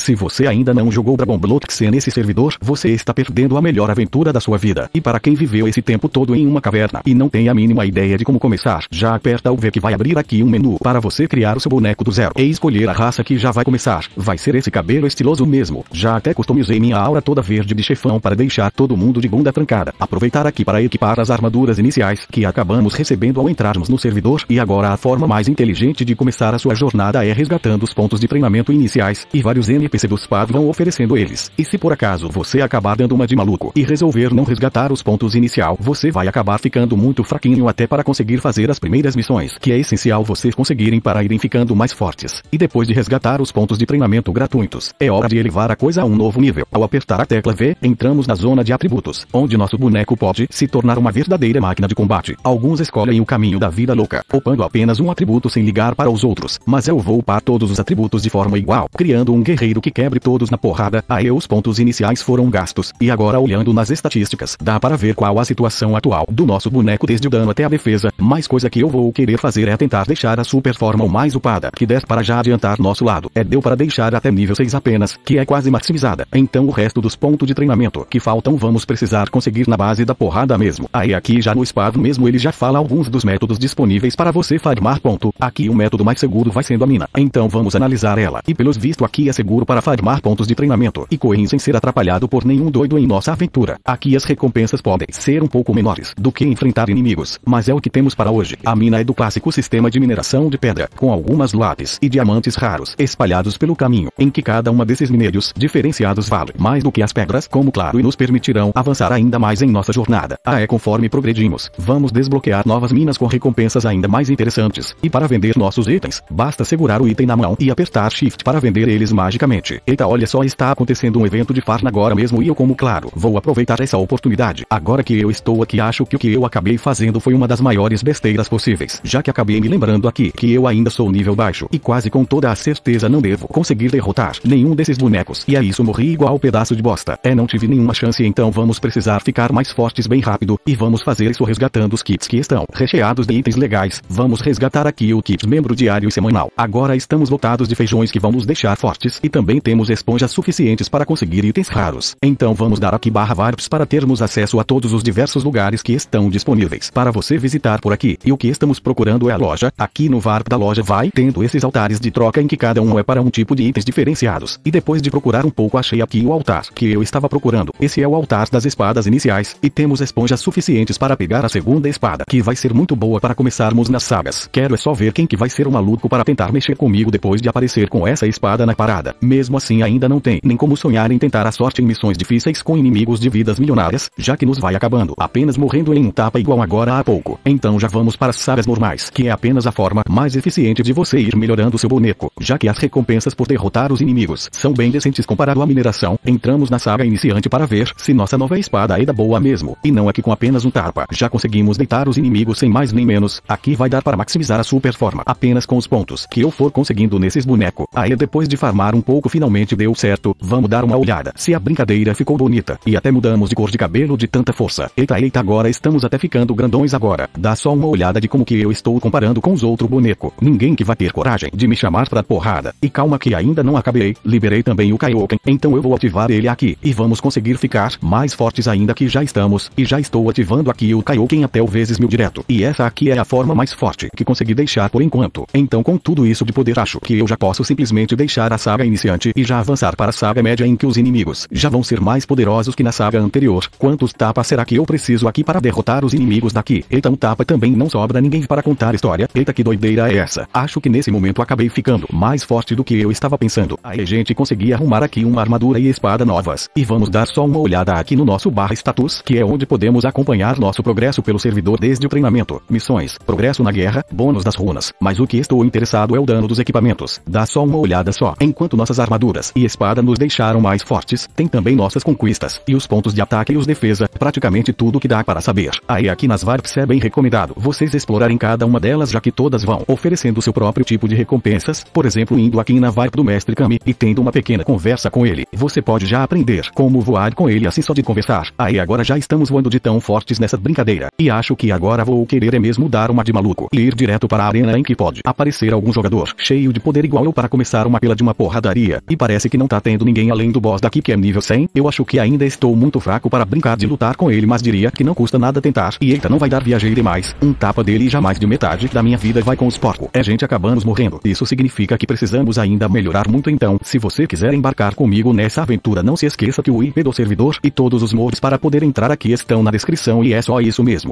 Se você ainda não jogou Dragon Blood Xen nesse servidor, você está perdendo a melhor aventura da sua vida. E para quem viveu esse tempo todo em uma caverna e não tem a mínima ideia de como começar, já aperta o V que vai abrir aqui um menu para você criar o seu boneco do zero e escolher a raça que já vai começar. Vai ser esse cabelo estiloso mesmo. Já até customizei minha aura toda verde de chefão para deixar todo mundo de bunda trancada. Aproveitar aqui para equipar as armaduras iniciais que acabamos recebendo ao entrarmos no servidor e agora a forma mais inteligente de começar a sua jornada é resgatando os pontos de treinamento iniciais e vários N percebos PAD vão oferecendo eles. E se por acaso você acabar dando uma de maluco e resolver não resgatar os pontos inicial, você vai acabar ficando muito fraquinho até para conseguir fazer as primeiras missões, que é essencial vocês conseguirem para irem ficando mais fortes. E depois de resgatar os pontos de treinamento gratuitos, é hora de elevar a coisa a um novo nível. Ao apertar a tecla V, entramos na zona de atributos, onde nosso boneco pode se tornar uma verdadeira máquina de combate. Alguns escolhem o caminho da vida louca, opando apenas um atributo sem ligar para os outros, mas eu vou para todos os atributos de forma igual, criando um guerreiro Quero que quebre todos na porrada, aí os pontos iniciais foram gastos, e agora olhando nas estatísticas, dá para ver qual a situação atual do nosso boneco desde o dano até a defesa, mas coisa que eu vou querer fazer é tentar deixar a super forma o mais upada que der para já adiantar nosso lado, é deu para deixar até nível 6 apenas, que é quase maximizada, então o resto dos pontos de treinamento que faltam vamos precisar conseguir na base da porrada mesmo, aí aqui já no spawn mesmo ele já fala alguns dos métodos disponíveis para você farmar ponto, aqui o método mais seguro vai sendo a mina, então vamos analisar ela, e pelos visto aqui é seguro para farmar pontos de treinamento e Coen sem ser atrapalhado por nenhum doido em nossa aventura. Aqui as recompensas podem ser um pouco menores do que enfrentar inimigos, mas é o que temos para hoje. A mina é do clássico sistema de mineração de pedra, com algumas lápis e diamantes raros espalhados pelo caminho, em que cada uma desses minérios diferenciados vale mais do que as pedras, como claro, e nos permitirão avançar ainda mais em nossa jornada. Ah, é conforme progredimos, vamos desbloquear novas minas com recompensas ainda mais interessantes. E para vender nossos itens, basta segurar o item na mão e apertar Shift para vender eles magicamente Eita, olha só, está acontecendo um evento de Farna agora mesmo e eu como claro, vou aproveitar essa oportunidade. Agora que eu estou aqui, acho que o que eu acabei fazendo foi uma das maiores besteiras possíveis, já que acabei me lembrando aqui que eu ainda sou nível baixo e quase com toda a certeza não devo conseguir derrotar nenhum desses bonecos. E a é isso, morri igual pedaço de bosta. É, não tive nenhuma chance, então vamos precisar ficar mais fortes bem rápido e vamos fazer isso resgatando os kits que estão recheados de itens legais. Vamos resgatar aqui o kit membro diário e semanal. Agora estamos lotados de feijões que vão nos deixar fortes e também também temos esponjas suficientes para conseguir itens raros. Então vamos dar aqui barra varps para termos acesso a todos os diversos lugares que estão disponíveis para você visitar por aqui. E o que estamos procurando é a loja. Aqui no varp da loja vai tendo esses altares de troca em que cada um é para um tipo de itens diferenciados. E depois de procurar um pouco achei aqui o altar que eu estava procurando. Esse é o altar das espadas iniciais. E temos esponjas suficientes para pegar a segunda espada. Que vai ser muito boa para começarmos nas sagas. Quero é só ver quem que vai ser o maluco para tentar mexer comigo depois de aparecer com essa espada na parada. Mesmo assim ainda não tem nem como sonhar em tentar a sorte em missões difíceis com inimigos de vidas milionárias, já que nos vai acabando apenas morrendo em um tapa igual agora há pouco. Então já vamos para as sagas normais, que é apenas a forma mais eficiente de você ir melhorando seu boneco, já que as recompensas por derrotar os inimigos são bem decentes comparado à mineração. Entramos na saga iniciante para ver se nossa nova espada é da boa mesmo, e não é que com apenas um tapa já conseguimos deitar os inimigos sem mais nem menos. Aqui vai dar para maximizar a sua performance apenas com os pontos que eu for conseguindo nesses bonecos. Aí depois de farmar um pouco pouco finalmente deu certo, vamos dar uma olhada. Se a brincadeira ficou bonita, e até mudamos de cor de cabelo de tanta força. Eita eita agora estamos até ficando grandões agora. Dá só uma olhada de como que eu estou comparando com os outros bonecos. Ninguém que vai ter coragem de me chamar pra porrada. E calma que ainda não acabei, liberei também o Kaioken, então eu vou ativar ele aqui, e vamos conseguir ficar mais fortes ainda que já estamos, e já estou ativando aqui o Kaioken até o vezes mil direto. E essa aqui é a forma mais forte que consegui deixar por enquanto. Então com tudo isso de poder acho que eu já posso simplesmente deixar a saga inicial desafiante e já avançar para a saga média em que os inimigos já vão ser mais poderosos que na saga anterior. Quantos tapas será que eu preciso aqui para derrotar os inimigos daqui? Então tapa também não sobra ninguém para contar história. Eita que doideira é essa? Acho que nesse momento acabei ficando mais forte do que eu estava pensando. Aí gente consegui arrumar aqui uma armadura e espada novas. E vamos dar só uma olhada aqui no nosso barra status, que é onde podemos acompanhar nosso progresso pelo servidor desde o treinamento, missões, progresso na guerra, bônus das runas. Mas o que estou interessado é o dano dos equipamentos. Dá só uma olhada só. Enquanto nossas armaduras e espada nos deixaram mais fortes, tem também nossas conquistas, e os pontos de ataque e os defesa, praticamente tudo que dá para saber. Aí aqui nas VARPs é bem recomendado vocês explorarem cada uma delas já que todas vão oferecendo seu próprio tipo de recompensas, por exemplo indo aqui na VARP do Mestre Kami, e tendo uma pequena conversa com ele, você pode já aprender como voar com ele assim só de conversar. Aí agora já estamos voando de tão fortes nessa brincadeira, e acho que agora vou querer é mesmo dar uma de maluco, e ir direto para a arena em que pode aparecer algum jogador cheio de poder igual eu para começar uma pila de uma porradaria dia, e parece que não tá tendo ninguém além do boss daqui que é nível 100, eu acho que ainda estou muito fraco para brincar de lutar com ele mas diria que não custa nada tentar, e eita não vai dar viajei demais, um tapa dele e jamais de metade da minha vida vai com os porco, é gente acabamos morrendo, isso significa que precisamos ainda melhorar muito então, se você quiser embarcar comigo nessa aventura não se esqueça que o IP do servidor e todos os mods para poder entrar aqui estão na descrição e é só isso mesmo.